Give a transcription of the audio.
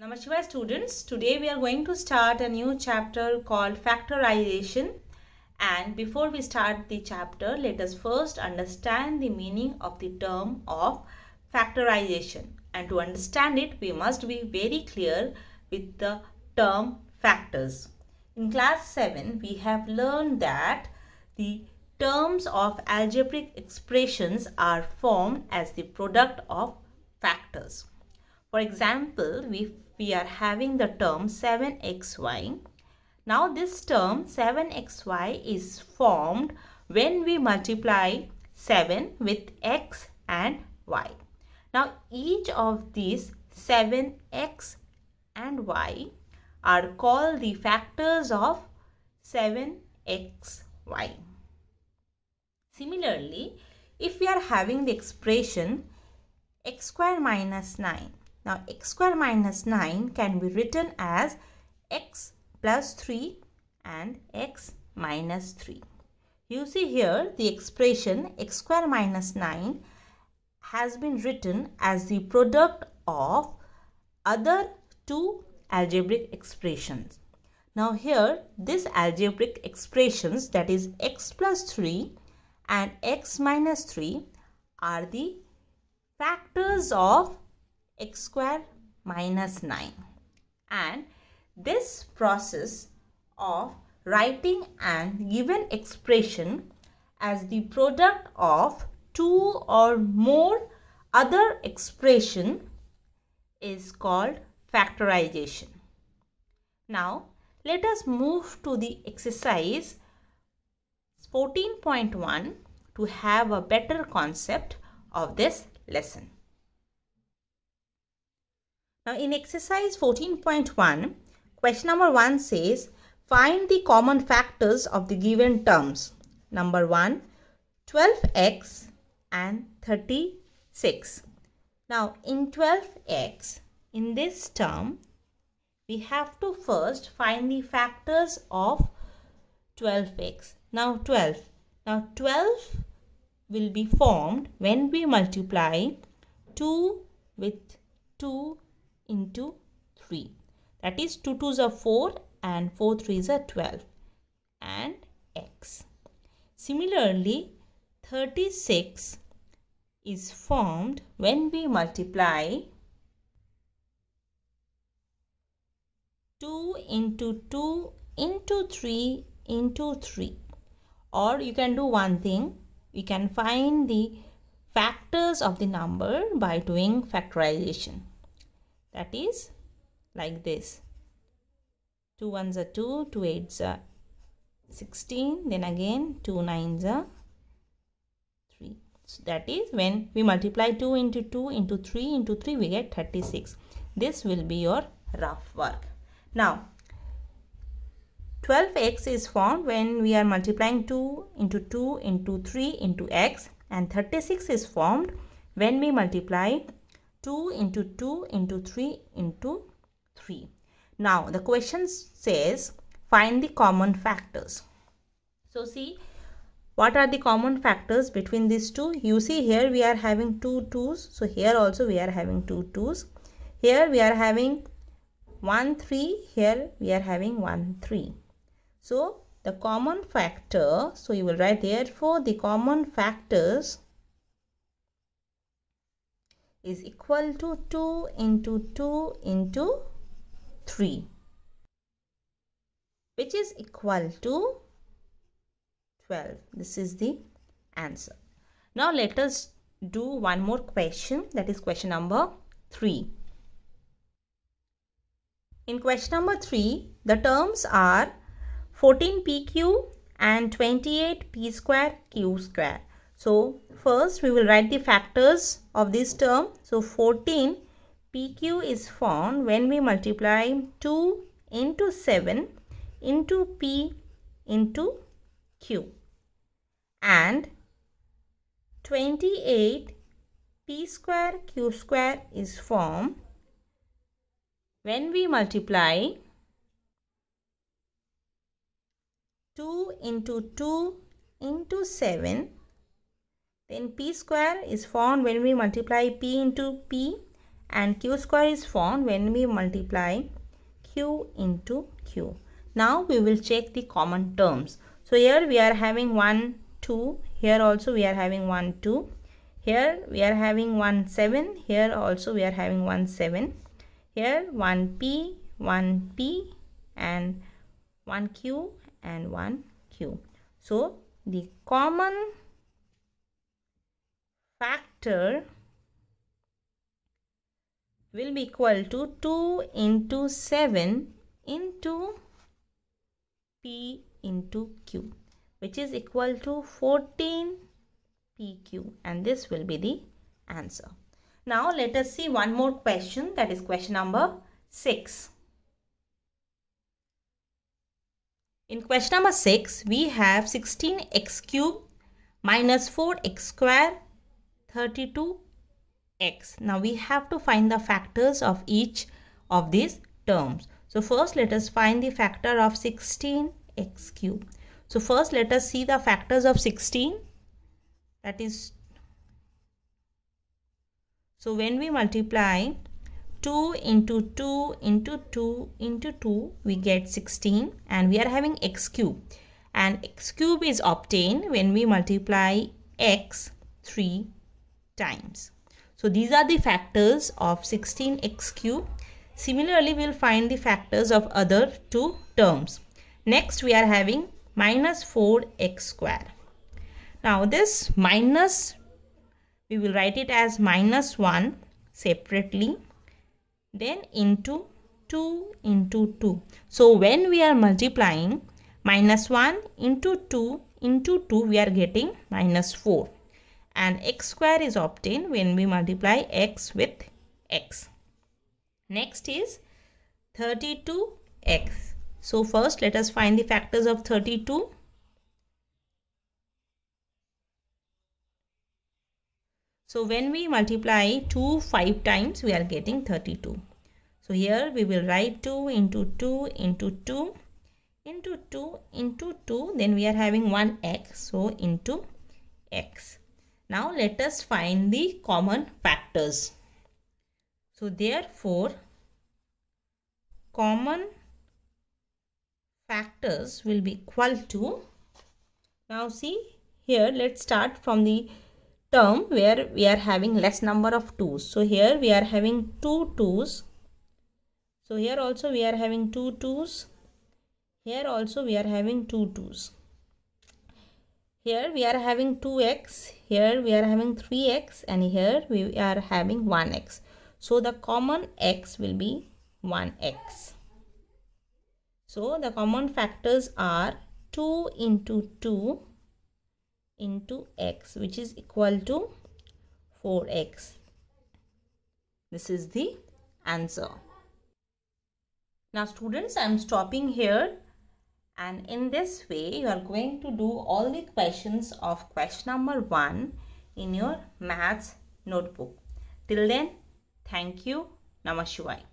Namaste students, today we are going to start a new chapter called factorization and before we start the chapter let us first understand the meaning of the term of factorization and to understand it we must be very clear with the term factors. In class 7 we have learned that the terms of algebraic expressions are formed as the product of factors. For example, we we are having the term 7xy. Now this term 7xy is formed when we multiply 7 with x and y. Now each of these 7x and y are called the factors of 7xy. Similarly, if we are having the expression x square minus 9 now x square minus 9 can be written as x plus 3 and x minus 3. You see here the expression x square minus 9 has been written as the product of other two algebraic expressions. Now here this algebraic expressions that is x plus 3 and x minus 3 are the factors of x square minus 9 and this process of writing an given expression as the product of two or more other expression is called factorization. Now let us move to the exercise 14.1 to have a better concept of this lesson. Now in exercise 14.1, question number 1 says, find the common factors of the given terms. Number 1, 12x and 36. Now in 12x, in this term, we have to first find the factors of 12x. Now 12. Now 12 will be formed when we multiply 2 with 2 into 3. That is 2 2s are 4 and 4 3s are 12 and x. Similarly, 36 is formed when we multiply 2 into 2 into 3 into 3 or you can do one thing we can find the factors of the number by doing factorization that is like this 2 ones are 2 2 eights are 16 then again 2 nines are 3 so that is when we multiply 2 into 2 into 3 into 3 we get 36 this will be your rough work now 12x is formed when we are multiplying 2 into 2 into 3 into x and 36 is formed when we multiply 2 into 2 into 3 into 3. Now the question says find the common factors. So see what are the common factors between these two? You see here we are having two twos. So here also we are having two twos. Here we are having 1 3. Here we are having 1 3. So the common factor. So you will write therefore the common factors is equal to 2 into 2 into 3 which is equal to 12. This is the answer. Now let us do one more question that is question number 3. In question number 3 the terms are 14pq and 28p square q square. So first we will write the factors of this term. So 14 PQ is formed when we multiply 2 into 7 into P into Q and 28 P square Q square is formed when we multiply 2 into 2 into 7 then p square is formed when we multiply p into p and q square is formed when we multiply q into q. Now we will check the common terms. So here we are having 1, 2. Here also we are having 1, 2. Here we are having 1, 7. Here also we are having 1, 7. Here 1 p, 1 p and 1 q and 1 q. So the common factor will be equal to 2 into 7 into P into Q which is equal to 14 PQ and this will be the answer. Now let us see one more question that is question number 6. In question number 6 we have 16x cube minus 4x square 32x. Now we have to find the factors of each of these terms. So first let us find the factor of 16x cube. So first let us see the factors of 16 that is so when we multiply 2 into 2 into 2 into 2 we get 16 and we are having x cube and x cube is obtained when we multiply x 3 times. So these are the factors of 16x cube. Similarly, we'll find the factors of other two terms. Next, we are having minus 4x square. Now this minus, we will write it as minus 1 separately, then into 2 into 2. So when we are multiplying minus 1 into 2 into 2, we are getting minus 4 and x square is obtained when we multiply x with x. Next is 32x. So first let us find the factors of 32. So when we multiply 2 5 times we are getting 32. So here we will write 2 into 2 into 2 into 2 into 2 then we are having 1 x so into x now let us find the common factors. So therefore, common factors will be equal to, now see here let's start from the term where we are having less number of 2's. So here we are having 2 2's. So here also we are having 2 2's. Here also we are having 2 2's here we are having 2x here we are having 3x and here we are having 1x so the common x will be 1x so the common factors are 2 into 2 into x which is equal to 4x this is the answer now students i am stopping here and in this way you are going to do all the questions of question number 1 in your maths notebook. Till then, thank you. namaste